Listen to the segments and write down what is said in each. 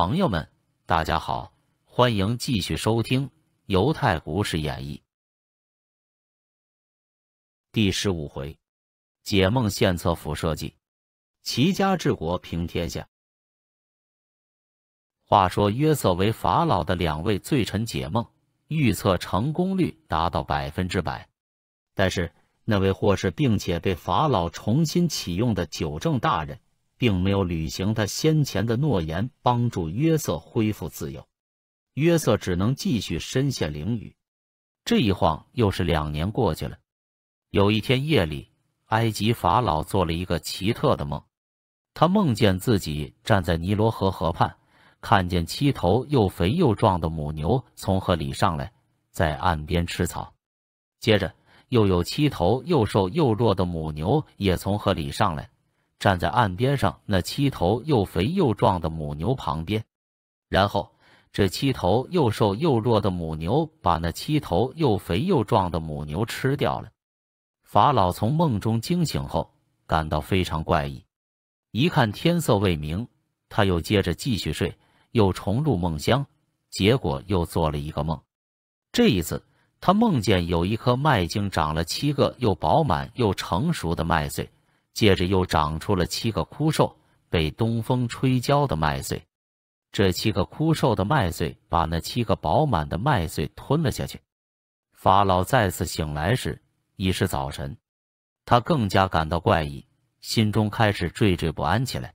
朋友们，大家好，欢迎继续收听《犹太故事演义》第十五回：解梦献策府设计，齐家治国平天下。话说，约瑟为法老的两位罪臣解梦，预测成功率达到百分之百。但是，那位或是并且被法老重新启用的九正大人。并没有履行他先前的诺言，帮助约瑟恢复自由。约瑟只能继续身陷囹圄。这一晃又是两年过去了。有一天夜里，埃及法老做了一个奇特的梦，他梦见自己站在尼罗河河畔，看见七头又肥又壮的母牛从河里上来，在岸边吃草。接着，又有七头又瘦又弱的母牛也从河里上来。站在岸边上那七头又肥又壮的母牛旁边，然后这七头又瘦又弱的母牛把那七头又肥又壮的母牛吃掉了。法老从梦中惊醒后，感到非常怪异。一看天色未明，他又接着继续睡，又重入梦乡，结果又做了一个梦。这一次，他梦见有一颗麦茎长了七个又饱满又成熟的麦穗。接着又长出了七个枯瘦、被东风吹焦的麦穗。这七个枯瘦的麦穗把那七个饱满的麦穗吞了下去。法老再次醒来时已是早晨，他更加感到怪异，心中开始惴惴不安起来。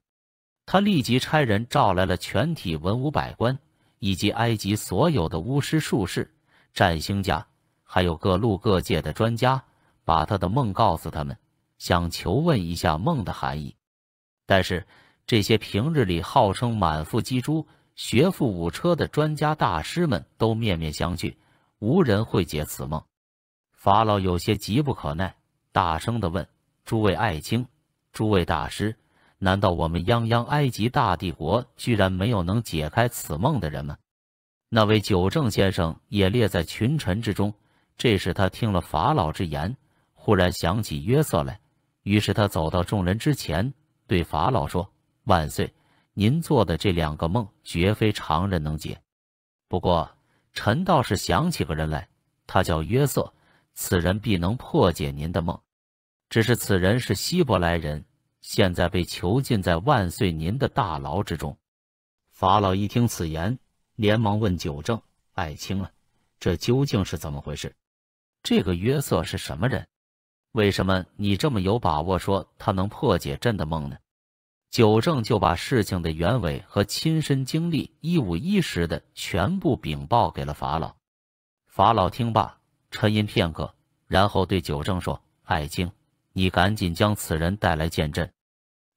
他立即差人召来了全体文武百官，以及埃及所有的巫师、术士、占星家，还有各路各界的专家，把他的梦告诉他们。想求问一下梦的含义，但是这些平日里号称满腹经珠、学富五车的专家大师们都面面相觑，无人会解此梦。法老有些急不可耐，大声地问：“诸位爱卿，诸位大师，难道我们泱泱埃及大帝国居然没有能解开此梦的人吗？”那位九正先生也列在群臣之中，这时他听了法老之言，忽然想起约瑟来。于是他走到众人之前，对法老说：“万岁，您做的这两个梦绝非常人能解。不过臣倒是想起个人来，他叫约瑟，此人必能破解您的梦。只是此人是希伯来人，现在被囚禁在万岁您的大牢之中。”法老一听此言，连忙问九正爱卿啊，这究竟是怎么回事？这个约瑟是什么人？为什么你这么有把握说他能破解朕的梦呢？九正就把事情的原委和亲身经历一五一十的全部禀报给了法老。法老听罢，沉吟片刻，然后对九正说：“爱卿，你赶紧将此人带来见朕。”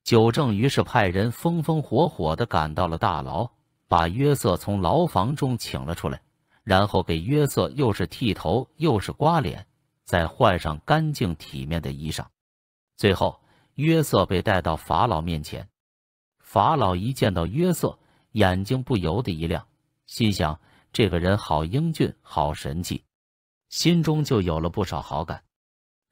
九正于是派人风风火火的赶到了大牢，把约瑟从牢房中请了出来，然后给约瑟又是剃头又是刮脸。再换上干净体面的衣裳，最后约瑟被带到法老面前。法老一见到约瑟，眼睛不由得一亮，心想这个人好英俊，好神气，心中就有了不少好感。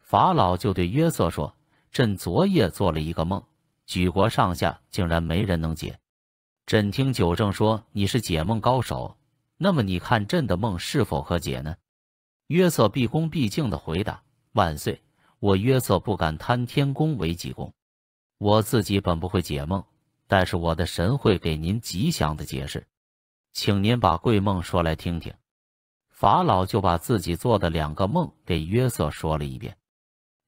法老就对约瑟说：“朕昨夜做了一个梦，举国上下竟然没人能解。朕听九正说你是解梦高手，那么你看朕的梦是否可解呢？”约瑟毕恭毕敬地回答：“万岁！我约瑟不敢贪天功为己功，我自己本不会解梦，但是我的神会给您吉祥的解释。请您把贵梦说来听听。”法老就把自己做的两个梦给约瑟说了一遍。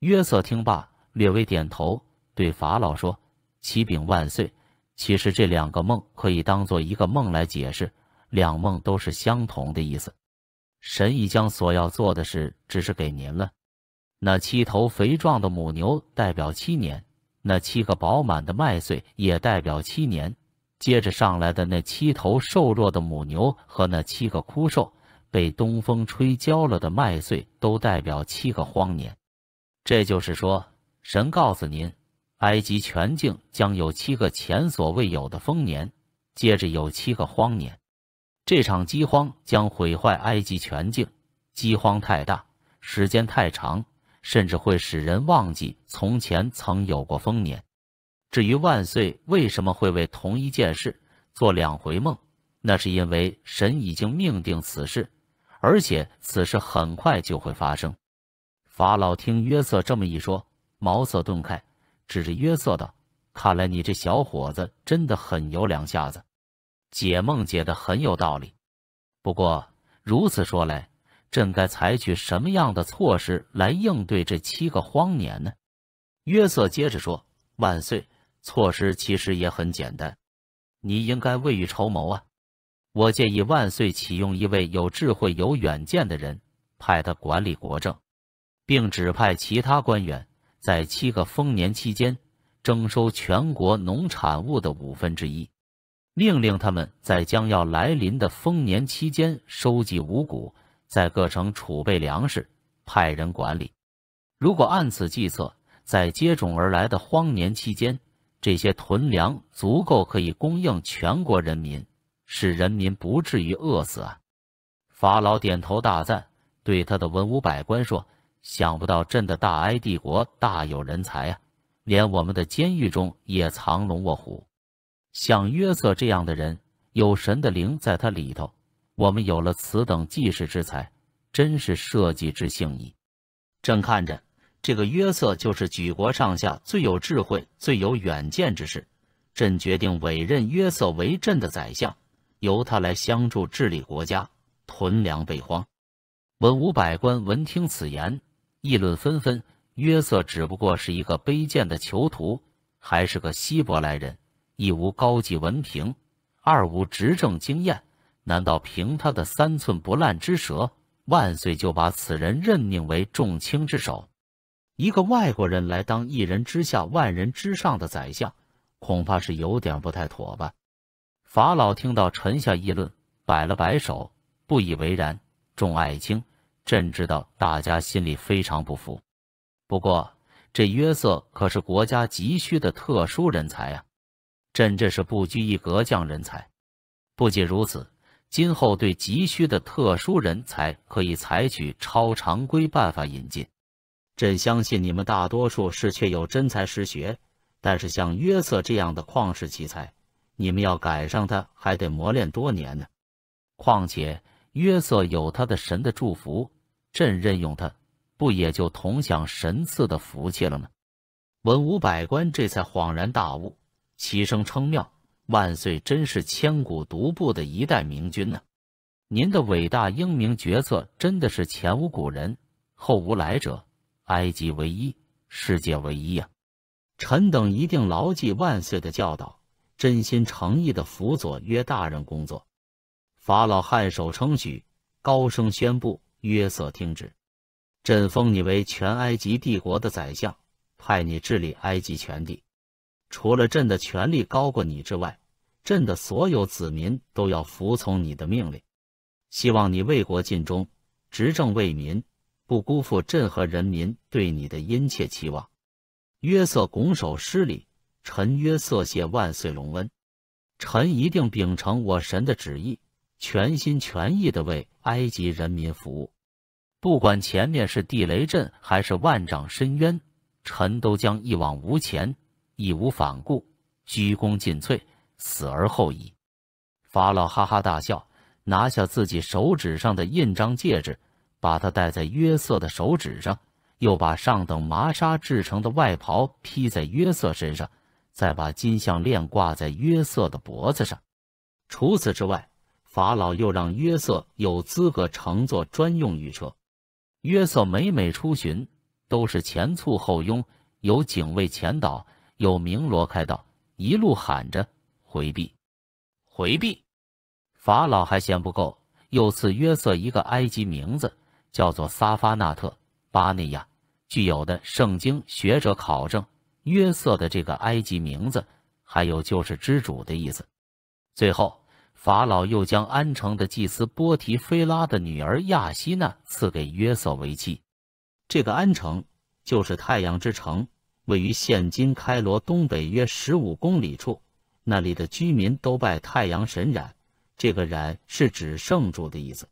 约瑟听罢，略微点头，对法老说：“启禀万岁，其实这两个梦可以当做一个梦来解释，两梦都是相同的意思。”神已将所要做的事，只是给您了。那七头肥壮的母牛代表七年，那七个饱满的麦穗也代表七年。接着上来的那七头瘦弱的母牛和那七个枯瘦、被东风吹焦了的麦穗，都代表七个荒年。这就是说，神告诉您，埃及全境将有七个前所未有的丰年，接着有七个荒年。这场饥荒将毁坏埃及全境，饥荒太大，时间太长，甚至会使人忘记从前曾有过丰年。至于万岁为什么会为同一件事做两回梦，那是因为神已经命定此事，而且此事很快就会发生。法老听约瑟这么一说，茅塞顿开，指着约瑟道：“看来你这小伙子真的很有两下子。”解梦解的很有道理，不过如此说来，朕该采取什么样的措施来应对这七个荒年呢？约瑟接着说：“万岁，措施其实也很简单，你应该未雨绸缪啊！我建议万岁启用一位有智慧、有远见的人，派他管理国政，并指派其他官员在七个丰年期间征收全国农产物的五分之一。”命令他们在将要来临的丰年期间收集五谷，在各城储备粮食，派人管理。如果按此计策，在接踵而来的荒年期间，这些囤粮足够可以供应全国人民，使人民不至于饿死啊！法老点头大赞，对他的文武百官说：“想不到朕的大哀帝国大有人才啊，连我们的监狱中也藏龙卧虎。”像约瑟这样的人，有神的灵在他里头。我们有了此等济世之才，真是社稷之幸矣。朕看着这个约瑟，就是举国上下最有智慧、最有远见之士。朕决定委任约瑟为朕的宰相，由他来相助治理国家，屯粮备荒。文武百官闻听此言，议论纷纷。约瑟只不过是一个卑贱的囚徒，还是个希伯来人。一无高级文凭，二无执政经验，难道凭他的三寸不烂之舌，万岁就把此人任命为众卿之首？一个外国人来当一人之下万人之上的宰相，恐怕是有点不太妥吧？法老听到臣下议论，摆了摆手，不以为然：“众爱卿，朕知道大家心里非常不服，不过这约瑟可是国家急需的特殊人才啊。”朕这是不拘一格降人才。不仅如此，今后对急需的特殊人才，可以采取超常规办法引进。朕相信你们大多数是确有真才实学，但是像约瑟这样的旷世奇才，你们要赶上他，还得磨练多年呢。况且约瑟有他的神的祝福，朕任用他，不也就同享神赐的福气了吗？文武百官这才恍然大悟。齐声称妙，万岁！真是千古独步的一代明君呢。您的伟大英明决策，真的是前无古人，后无来者，埃及唯一，世界唯一呀！臣等一定牢记万岁的教导，真心诚意的辅佐约大人工作。法老颔首称许，高声宣布：“约瑟听旨，朕封你为全埃及帝国的宰相，派你治理埃及全地。”除了朕的权力高过你之外，朕的所有子民都要服从你的命令。希望你为国尽忠，执政为民，不辜负朕和人民对你的殷切期望。约瑟拱手施礼，臣约瑟谢万岁龙恩，臣一定秉承我神的旨意，全心全意地为埃及人民服务。不管前面是地雷阵还是万丈深渊，臣都将一往无前。义无反顾，鞠躬尽瘁，死而后已。法老哈哈大笑，拿下自己手指上的印章戒指，把它戴在约瑟的手指上，又把上等麻纱制成的外袍披在约瑟身上，再把金项链挂在约瑟的脖子上。除此之外，法老又让约瑟有资格乘坐专用御车。约瑟每每出巡，都是前簇后拥，有警卫前导。有鸣锣开道，一路喊着“回避，回避”。法老还嫌不够，又赐约瑟一个埃及名字，叫做撒发纳特巴内亚。具有的圣经学者考证，约瑟的这个埃及名字还有就是“之主”的意思。最后，法老又将安城的祭司波提菲拉的女儿亚希娜赐给约瑟为妻。这个安城就是太阳之城。位于现今开罗东北约十五公里处，那里的居民都拜太阳神冉，这个冉是指圣主的意思。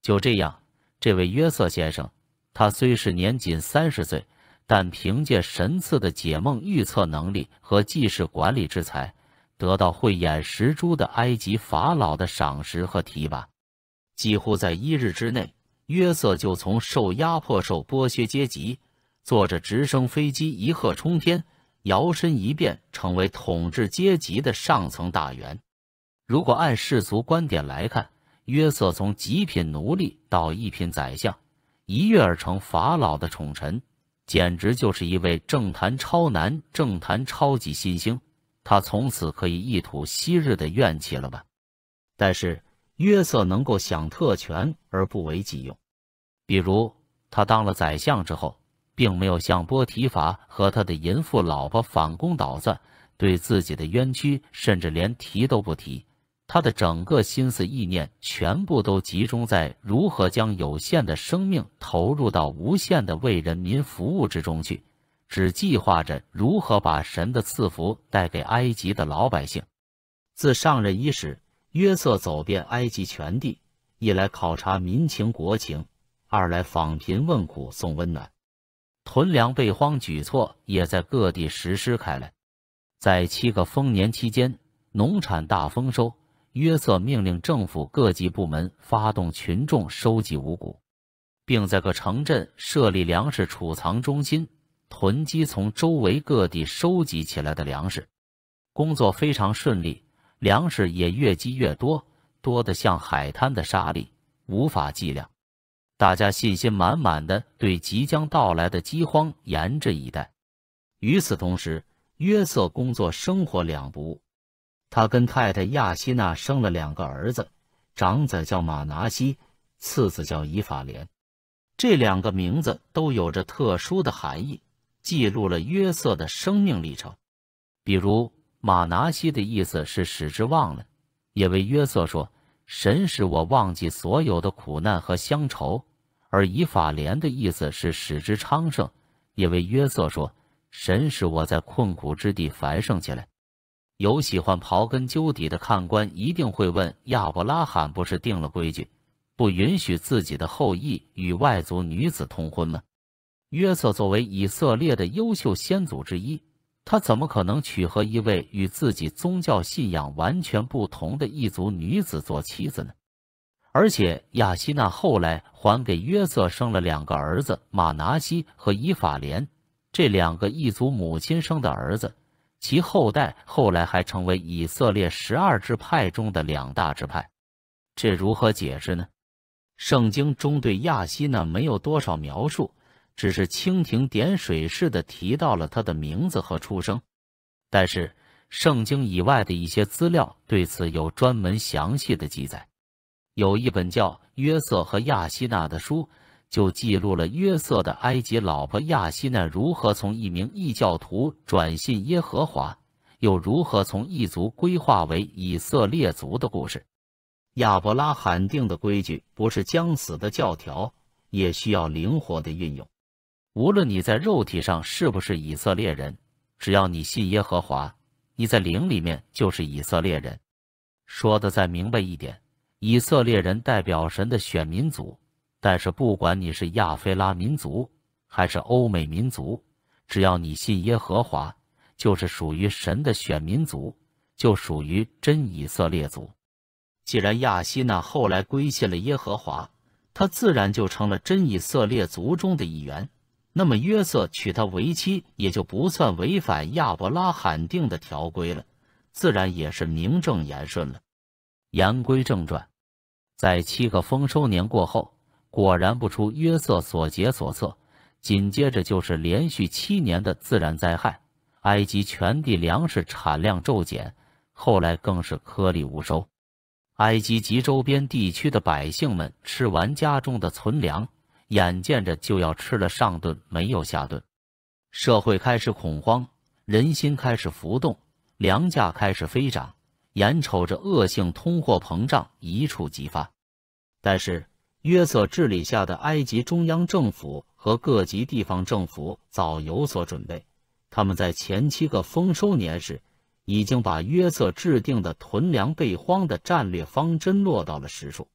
就这样，这位约瑟先生，他虽是年仅三十岁，但凭借神赐的解梦预测能力和记事管理之才，得到慧眼识珠的埃及法老的赏识和提拔，几乎在一日之内，约瑟就从受压迫、受剥削阶级。坐着直升飞机一鹤冲天，摇身一变成为统治阶级的上层大员。如果按世俗观点来看，约瑟从极品奴隶到一品宰相，一跃而成法老的宠臣，简直就是一位政坛超男、政坛超级新星。他从此可以一吐昔日的怨气了吧？但是约瑟能够享特权而不为己用，比如他当了宰相之后。并没有向波提法和他的淫妇老婆反攻倒算，对自己的冤屈甚至连提都不提。他的整个心思意念全部都集中在如何将有限的生命投入到无限的为人民服务之中去，只计划着如何把神的赐福带给埃及的老百姓。自上任伊始，约瑟走遍埃及全地，一来考察民情国情，二来访贫问苦，送温暖。屯粮备荒举措也在各地实施开来。在七个丰年期间，农产大丰收。约瑟命令政府各级部门发动群众收集五谷，并在各城镇设立粮食储藏中心，囤积从周围各地收集起来的粮食。工作非常顺利，粮食也越积越多，多得像海滩的沙粒，无法计量。大家信心满满的对即将到来的饥荒严阵以待。与此同时，约瑟工作生活两不误。他跟太太亚希娜生了两个儿子，长子叫马拿西，次子叫以法莲。这两个名字都有着特殊的含义，记录了约瑟的生命历程。比如，马拿西的意思是使之忘了，也为约瑟说。神使我忘记所有的苦难和乡愁，而以法莲的意思是使之昌盛，也为约瑟说，神使我在困苦之地繁盛起来。有喜欢刨根究底的看官，一定会问亚伯拉罕不是定了规矩，不允许自己的后裔与外族女子通婚吗？约瑟作为以色列的优秀先祖之一。他怎么可能娶和一位与自己宗教信仰完全不同的异族女子做妻子呢？而且亚西娜后来还给约瑟生了两个儿子马拿西和以法莲，这两个异族母亲生的儿子，其后代后来还成为以色列十二支派中的两大支派，这如何解释呢？圣经中对亚西娜没有多少描述。只是蜻蜓点水似的提到了他的名字和出生，但是圣经以外的一些资料对此有专门详细的记载。有一本叫《约瑟和亚西娜》的书，就记录了约瑟的埃及老婆亚西娜如何从一名异教徒转信耶和华，又如何从异族规划为以色列族的故事。亚伯拉罕定的规矩不是将死的教条，也需要灵活的运用。无论你在肉体上是不是以色列人，只要你信耶和华，你在灵里面就是以色列人。说的再明白一点，以色列人代表神的选民族。但是不管你是亚非拉民族还是欧美民族，只要你信耶和华，就是属于神的选民族，就属于真以色列族。既然亚西娜后来归信了耶和华，他自然就成了真以色列族中的一员。那么约瑟娶她为妻，也就不算违反亚伯拉罕定的条规了，自然也是名正言顺了。言归正传，在七个丰收年过后，果然不出约瑟所结所测，紧接着就是连续七年的自然灾害，埃及全地粮食产量骤减，后来更是颗粒无收。埃及及周边地区的百姓们吃完家中的存粮。眼见着就要吃了上顿没有下顿，社会开始恐慌，人心开始浮动，粮价开始飞涨，眼瞅着恶性通货膨胀一触即发。但是约瑟治理下的埃及中央政府和各级地方政府早有所准备，他们在前七个丰收年时，已经把约瑟制定的囤粮备荒的战略方针落到了实处，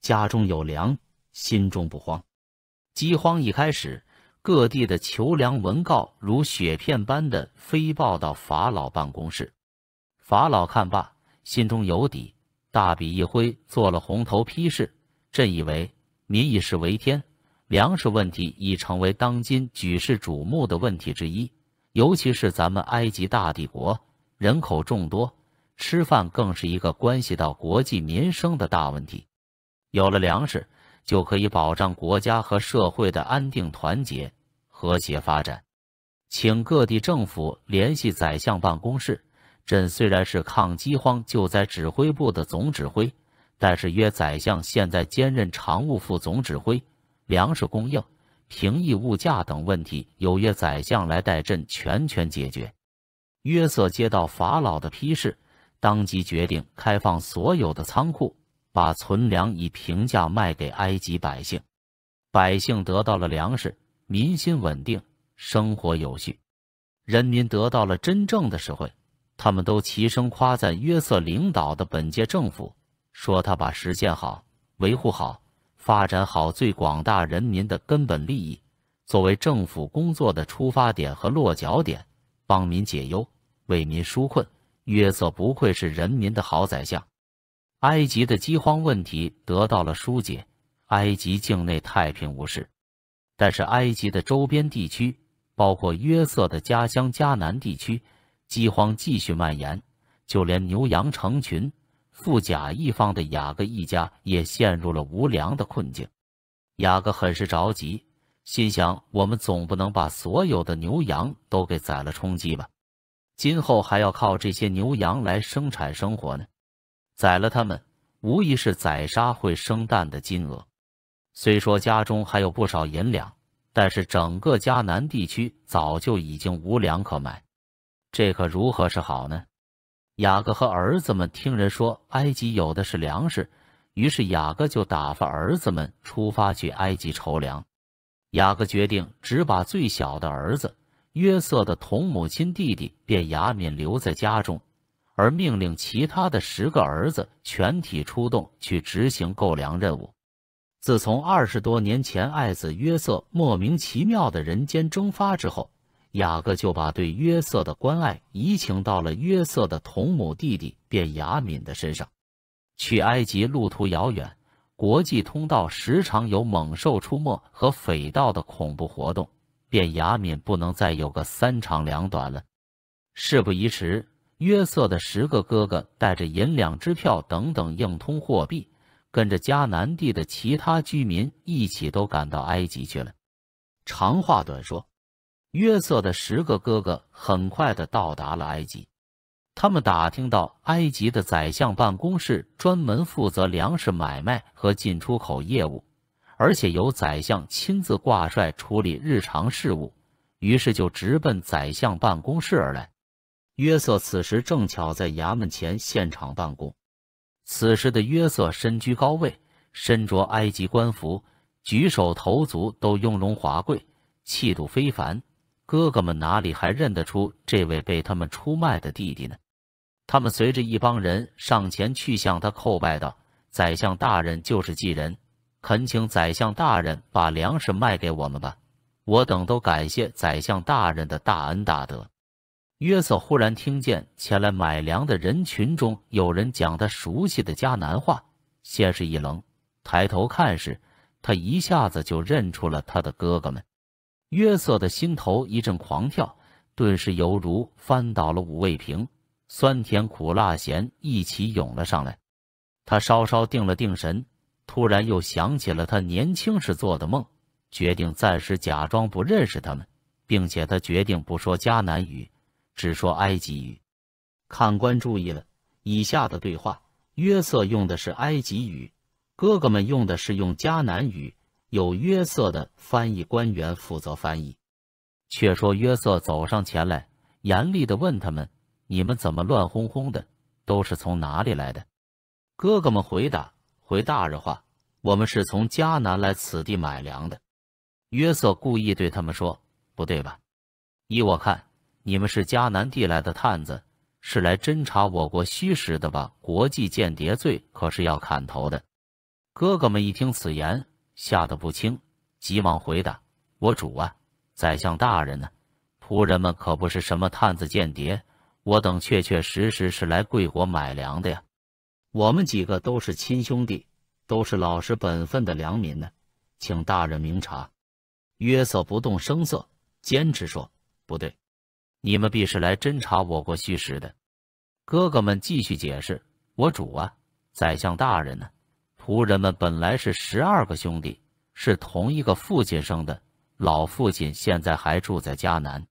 家中有粮，心中不慌。饥荒一开始，各地的求粮文告如雪片般的飞报到法老办公室。法老看罢，心中有底，大笔一挥，做了红头批示：“朕以为，民以食为天，粮食问题已成为当今举世瞩目的问题之一。尤其是咱们埃及大帝国，人口众多，吃饭更是一个关系到国计民生的大问题。有了粮食。”就可以保障国家和社会的安定、团结、和谐发展。请各地政府联系宰相办公室。朕虽然是抗饥荒救灾指挥部的总指挥，但是约宰相现在兼任常务副总指挥。粮食供应、平抑物价等问题，有约宰相来代朕全权解决。约瑟接到法老的批示，当即决定开放所有的仓库。把存粮以平价卖给埃及百姓，百姓得到了粮食，民心稳定，生活有序，人民得到了真正的实惠。他们都齐声夸赞约瑟领导的本届政府，说他把实现好、维护好、发展好最广大人民的根本利益作为政府工作的出发点和落脚点，帮民解忧，为民纾困。约瑟不愧是人民的好宰相。埃及的饥荒问题得到了疏解，埃及境内太平无事。但是，埃及的周边地区，包括约瑟的家乡迦南地区，饥荒继续蔓延。就连牛羊成群、富甲一方的雅各一家也陷入了无粮的困境。雅各很是着急，心想：我们总不能把所有的牛羊都给宰了充饥吧？今后还要靠这些牛羊来生产生活呢。宰了他们，无疑是宰杀会生蛋的金额。虽说家中还有不少银两，但是整个迦南地区早就已经无粮可买，这可如何是好呢？雅各和儿子们听人说埃及有的是粮食，于是雅各就打发儿子们出发去埃及筹粮。雅各决定只把最小的儿子约瑟的同母亲弟弟便雅敏留在家中。而命令其他的十个儿子全体出动去执行购粮任务。自从二十多年前爱子约瑟莫名其妙的人间蒸发之后，雅各就把对约瑟的关爱移情到了约瑟的同母弟弟便雅敏的身上。去埃及路途遥远，国际通道时常有猛兽出没和匪盗的恐怖活动，便雅敏不能再有个三长两短了。事不宜迟。约瑟的十个哥哥带着银两、支票等等硬通货币，跟着迦南地的其他居民一起，都赶到埃及去了。长话短说，约瑟的十个哥哥很快的到达了埃及。他们打听到埃及的宰相办公室专门负责粮食买卖和进出口业务，而且由宰相亲自挂帅处理日常事务，于是就直奔宰相办公室而来。约瑟此时正巧在衙门前现场办公。此时的约瑟身居高位，身着埃及官服，举手投足都雍容华贵，气度非凡。哥哥们哪里还认得出这位被他们出卖的弟弟呢？他们随着一帮人上前去向他叩拜道：“宰相大人就是继人，恳请宰相大人把粮食卖给我们吧！我等都感谢宰相大人的大恩大德。”约瑟忽然听见前来买粮的人群中有人讲他熟悉的迦南话，先是一愣，抬头看时，他一下子就认出了他的哥哥们。约瑟的心头一阵狂跳，顿时犹如翻倒了五味瓶，酸甜苦辣咸一起涌了上来。他稍稍定了定神，突然又想起了他年轻时做的梦，决定暂时假装不认识他们，并且他决定不说迦南语。只说埃及语，看官注意了，以下的对话，约瑟用的是埃及语，哥哥们用的是用迦南语，有约瑟的翻译官员负责翻译。却说约瑟走上前来，严厉地问他们：“你们怎么乱哄哄的？都是从哪里来的？”哥哥们回答：“回大人话，我们是从迦南来此地买粮的。”约瑟故意对他们说：“不对吧？依我看。”你们是迦南地来的探子，是来侦查我国虚实的吧？国际间谍罪可是要砍头的。哥哥们一听此言，吓得不轻，急忙回答：“我主啊，宰相大人呢？仆人们可不是什么探子间谍，我等确确实实是来贵国买粮的呀。我们几个都是亲兄弟，都是老实本分的良民呢，请大人明察。”约瑟不动声色，坚持说：“不对。”你们必是来侦查我国虚实的。哥哥们继续解释：“我主啊，宰相大人呢？仆人们本来是十二个兄弟，是同一个父亲生的。老父亲现在还住在迦南，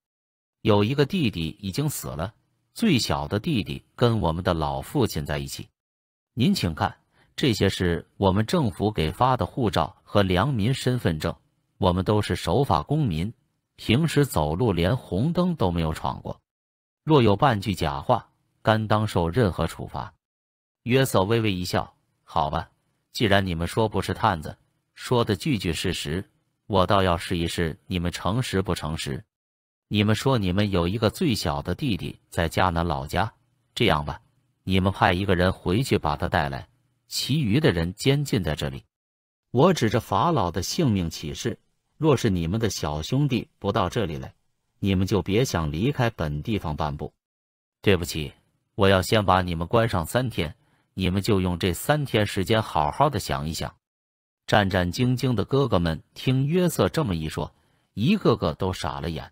有一个弟弟已经死了，最小的弟弟跟我们的老父亲在一起。您请看，这些是我们政府给发的护照和良民身份证，我们都是守法公民。”平时走路连红灯都没有闯过，若有半句假话，甘当受任何处罚。约瑟微微一笑：“好吧，既然你们说不是探子，说的句句事实，我倒要试一试你们诚实不诚实。你们说你们有一个最小的弟弟在迦南老家，这样吧，你们派一个人回去把他带来，其余的人监禁在这里。我指着法老的性命起誓。”若是你们的小兄弟不到这里来，你们就别想离开本地方半步。对不起，我要先把你们关上三天，你们就用这三天时间好好的想一想。战战兢兢的哥哥们听约瑟这么一说，一个个都傻了眼。